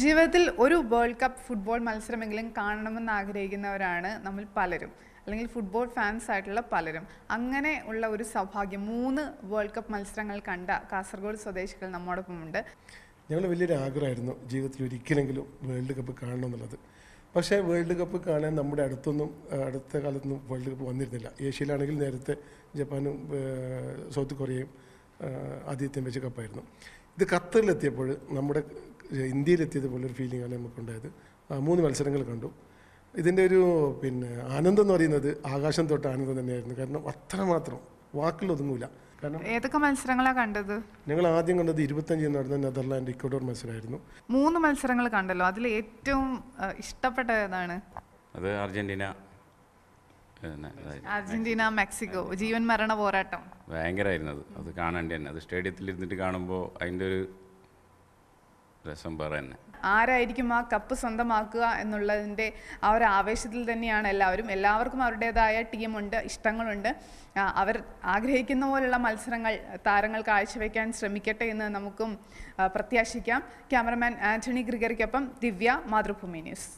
ജീവിതത്തിൽ ഒരു world cup football മത്സരമെങ്കിലും കാണണമെന്ന് ആഗ്രഹിക്കുന്നവരാണ് നമ്മൾ പലരും അല്ലെങ്കിൽ ഫുട്ബോൾ ഫാൻസ് ആയിട്ടുള്ള പലരും അങ്ങനെ ഉള്ള ഒരു സൗഭാഗ്യം മൂന്ന് വേൾഡ് കപ്പ് മത്സരങ്ങൾ കണ്ട കാസർഗോഡ് സ്വദേശികൾ ഉണ്ട് ഞങ്ങൾ വലിയൊരു ആഗ്രഹമായിരുന്നു ജീവിതത്തിൽ ഒരിക്കലെങ്കിലും വേൾഡ് കപ്പ് കാണണം എന്നുള്ളത് പക്ഷേ വേൾഡ് കപ്പ് കാണാൻ നമ്മുടെ അടുത്തൊന്നും അടുത്ത കാലത്തൊന്നും വേൾഡ് കപ്പ് വന്നിരുന്നില്ല ഏഷ്യയിലാണെങ്കിൽ നേരത്തെ ജപ്പാനും സൗത്ത് കൊറിയയും ആദ്യത്തെ വെച്ച കപ്പായിരുന്നു ഇത് ഖത്തറിലെത്തിയപ്പോൾ നമ്മുടെ ഇന്ത്യയിലെത്തിയത് പോലൊരു ആണ് നമുക്കുണ്ടായത് മൂന്ന് മത്സരങ്ങൾ കണ്ടു ഇതിൻ്റെ ഒരു പിന്നെ ആനന്ദം എന്ന് പറയുന്നത് ആകാശം തൊട്ട് ആനന്ദം തന്നെയായിരുന്നു കാരണം അത്രമാത്രം വാക്കിലൊതുങ്ങൂല കാരണം ഏതൊക്കെ മത്സരങ്ങളാണ് കണ്ടത് ഞങ്ങൾ ആദ്യം കണ്ടത് ഇരുപത്തഞ്ചിൽ നടന്ന നെതർലാൻഡ് ഇക്വഡോർ മത്സരമായിരുന്നു മൂന്ന് മത്സരങ്ങൾ കണ്ടല്ലോ അതിൽ ഏറ്റവും ഇഷ്ടപ്പെട്ട ഏതാണ് അത് അർജന്റീന അർജന്റീന മെക്സിക്കോ ജീവൻ മരണ പോരാട്ടം ഭയങ്കരമായിരുന്നു അത് അത് കാണേണ്ടി തന്നെ അത് സ്റ്റേഡിയത്തിൽ ഇരുന്നിട്ട് കാണുമ്പോൾ അതിൻ്റെ ഒരു ഡിസംബർ തന്നെ ആരായിരിക്കും ആ കപ്പ് സ്വന്തമാക്കുക എന്നുള്ളതിൻ്റെ ആ ഒരു ആവേശത്തിൽ തന്നെയാണ് എല്ലാവരും എല്ലാവർക്കും അവരുടേതായ ടീമുണ്ട് ഇഷ്ടങ്ങളുണ്ട് അവർ ആഗ്രഹിക്കുന്ന പോലുള്ള മത്സരങ്ങൾ താരങ്ങൾ കാഴ്ചവെക്കാൻ ശ്രമിക്കട്ടെ എന്ന് നമുക്കും പ്രത്യാശിക്കാം ക്യാമറമാൻ ആന്റണി ഗ്രിഗറിക്കൊപ്പം ദിവ്യ മാതൃഭൂമി ന്യൂസ്